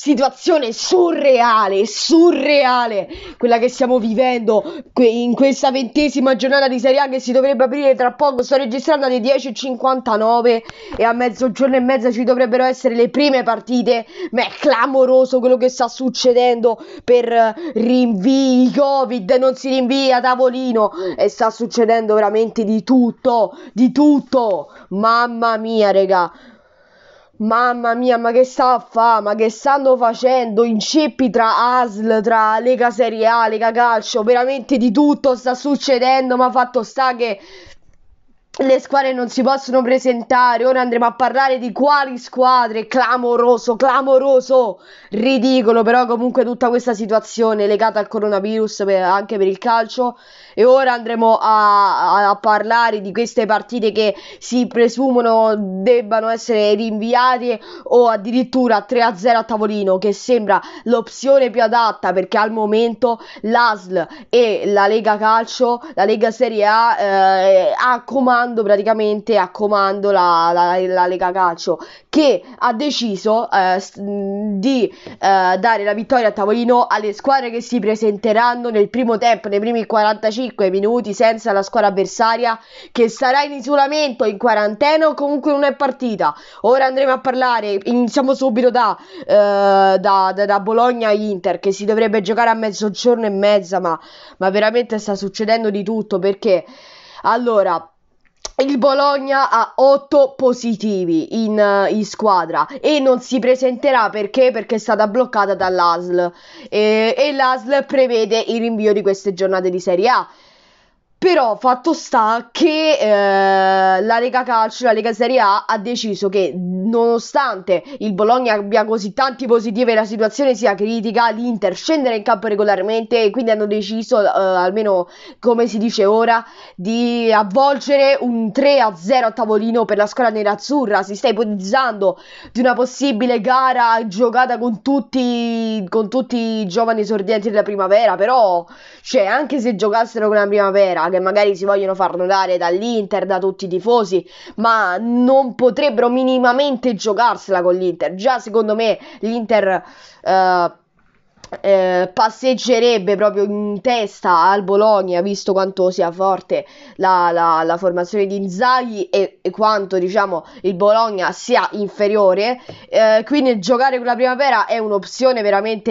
situazione surreale, surreale, quella che stiamo vivendo in questa ventesima giornata di Serie A che si dovrebbe aprire tra poco. Sto registrando alle 10.59 e a mezzogiorno e mezza ci dovrebbero essere le prime partite. Ma è clamoroso quello che sta succedendo per eh, rinvii, Covid, non si rinvia a tavolino e sta succedendo veramente di tutto, di tutto. Mamma mia, raga. Mamma mia, ma che sta a fare? Ma che stanno facendo? Inceppi tra ASL, tra Lega Serie A, Lega Calcio, veramente di tutto sta succedendo, ma fatto sta che le squadre non si possono presentare. Ora andremo a parlare di quali squadre. Clamoroso, clamoroso, ridicolo. Però comunque tutta questa situazione legata al coronavirus per, anche per il calcio. E ora andremo a, a, parlare di queste partite che si presumono debbano essere rinviate o addirittura 3-0 a tavolino, che sembra l'opzione più adatta perché al momento l'ASL e la Lega Calcio, la Lega Serie A, eh, ha comando mandando praticamente a comando la, la, la Lega Calcio che ha deciso eh, di eh, dare la vittoria a tavolino alle squadre che si presenteranno nel primo tempo, nei primi 45 minuti senza la squadra avversaria che sarà in isolamento, in quarantena o comunque non è partita. Ora andremo a parlare, iniziamo subito da, eh, da, da, da Bologna-Inter che si dovrebbe giocare a mezzogiorno e mezza ma, ma veramente sta succedendo di tutto perché... Allora, il Bologna ha 8 positivi in, eh, in, squadra e non si presenterà perché? Perché è stata bloccata dall'ASL e, e l'ASL prevede il rinvio di queste giornate di Serie A. Però fatto sta che eh, la Lega Calcio, la Lega Serie A ha deciso che nonostante il Bologna abbia così tanti positivi e la situazione sia critica, l'Inter scendere in campo regolarmente e quindi hanno deciso, eh, almeno come si dice ora, di avvolgere un 3-0 a tavolino per la squadra nerazzurra. Si sta ipotizzando di una possibile gara giocata con tutti, con tutti i giovani esordienti della primavera, però cioè, anche se giocassero con la primavera che magari si vogliono far notare dall'Inter, da tutti i tifosi, ma non potrebbero minimamente giocarsela con l'Inter. Già secondo me l'Inter... Eh, eh, passeggerebbe proprio in testa al Bologna, visto quanto sia forte la, la, la formazione di Inzaghi e, e, quanto diciamo il Bologna sia inferiore. Eh, quindi giocare con la primavera è un'opzione veramente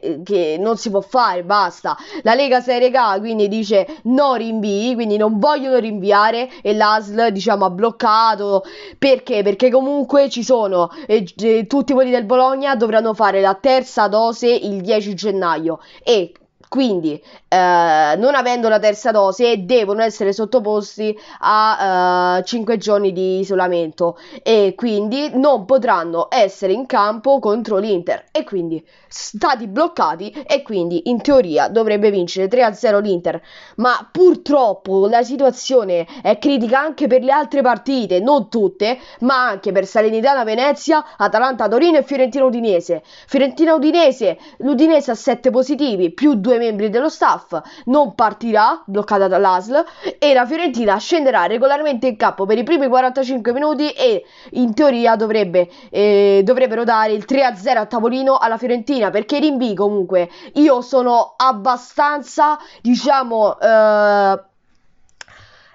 eh, che non si può fare, basta. La Lega Serie K quindi dice no rinvii, quindi non vogliono rinviare e l'ASL diciamo ha bloccato perché? Perché comunque ci sono e, eh, e tutti quelli del Bologna dovranno fare la terza dose cose il 10 gennaio e quindi, eh, non avendo la terza dose, devono essere sottoposti a eh, 5 giorni di isolamento e quindi non potranno essere in campo contro l'Inter. E quindi stati bloccati e quindi in teoria dovrebbe vincere 3-0 l'Inter. Ma purtroppo la situazione è critica anche per le altre partite, non tutte, ma anche per Salernitana Venezia, Atalanta Torino e Fiorentina Udinese. Fiorentina Udinese, l'Udinese ha 7 positivi più 2 membri dello staff non partirà, bloccata dall'ASL, e la Fiorentina scenderà regolarmente in campo per i primi 45 minuti e in teoria dovrebbe, eh, dovrebbero dare il 3-0 a tavolino alla Fiorentina, perché rinvii comunque io sono abbastanza, diciamo, eh,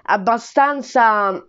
abbastanza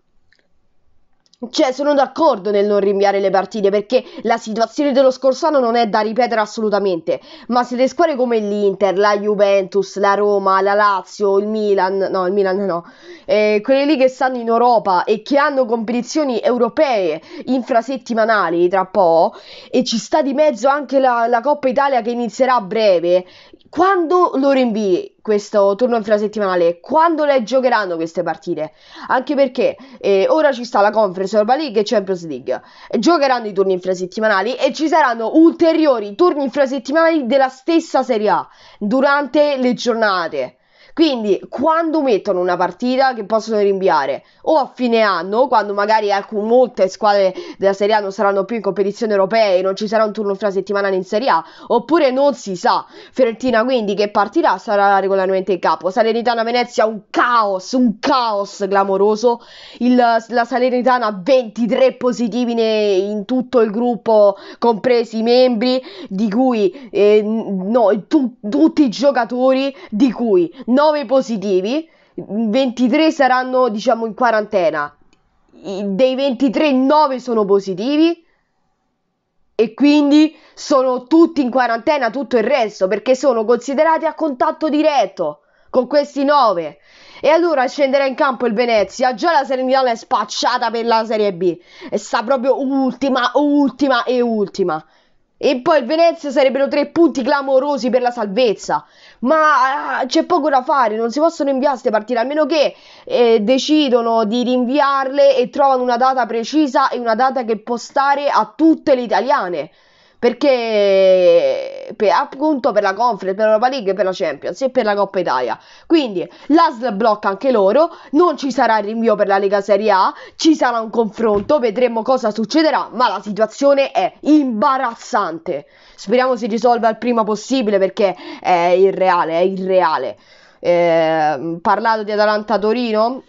cioè, sono d'accordo nel non rinviare le partite perché la situazione dello scorso anno non è da ripetere assolutamente. Ma se le squadre come l'Inter, la Juventus, la Roma, la Lazio, il Milan, no, il Milan no, eh, quelle lì che stanno in Europa e che hanno competizioni europee infrasettimanali tra po', e ci sta di mezzo anche la, la Coppa Italia che inizierà a breve, quando lo rinvii? questo turno infrasettimanale, quando le giocheranno queste partite? Anche perché eh, ora ci sta la Conference Europa League e Champions League. Giocheranno i turni infrasettimanali e ci saranno ulteriori turni infrasettimanali della stessa Serie A durante le giornate. Quindi quando mettono una partita che possono rinviare o a fine anno, quando magari ecco, molte squadre della Serie A non saranno più in competizione europea e non ci sarà un turno fra infrasettimanale in Serie A, oppure non si sa. Fiorentina quindi che partirà sarà regolarmente in capo. Salernitana Venezia un caos, un caos clamoroso. Il, la Salernitana ha 23 positivi ne, in tutto il gruppo, compresi i membri, di cui eh, no, tu, tutti i giocatori, di cui 9 9 positivi, 23 saranno diciamo in quarantena. Dei 23 9 sono positivi e quindi sono tutti in quarantena tutto il resto perché sono considerati a contatto diretto con questi 9. E allora scenderà in campo il Venezia. Già la Serenità è spacciata per la Serie B. E sta proprio ultima, ultima e ultima. E poi il Venezia sarebbero tre punti clamorosi per la salvezza. Ma uh, c'è poco da fare, non si possono inviare queste partite, a meno che eh, decidono di rinviarle e trovano una data precisa e una data che può stare a tutte le italiane perché per, appunto per la Conference, per l'Europa League, per la Champions e per la Coppa Italia. Quindi l'ASL blocca anche loro, non ci sarà il rinvio per la Lega Serie A, ci sarà un confronto, vedremo cosa succederà, ma la situazione è imbarazzante. Speriamo si risolva il prima possibile perché è irreale, è irreale. Eh, parlato di Atalanta Torino,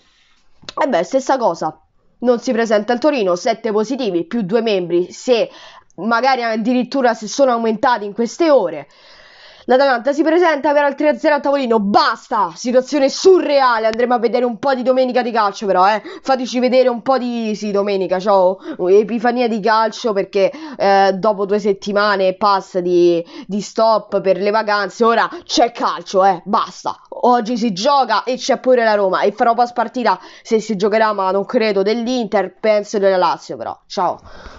e eh beh, stessa cosa. Non si presenta il Torino, 7 positivi più due membri. Se magari addirittura si sono aumentati in queste ore. L'Atalanta si presenta per al 3-0 a tavolino. Basta! Situazione surreale. Andremo a vedere un po' di domenica di calcio, però, eh. Fateci vedere un po' di. Sì, domenica. Ciao. Epifania di calcio perché eh, dopo due settimane e passa di, di stop per le vacanze, ora c'è calcio, eh. Basta. Oggi si gioca e c'è pure la Roma. E farò post partita se si giocherà, ma non credo dell'Inter. Penso della Lazio, però. Ciao.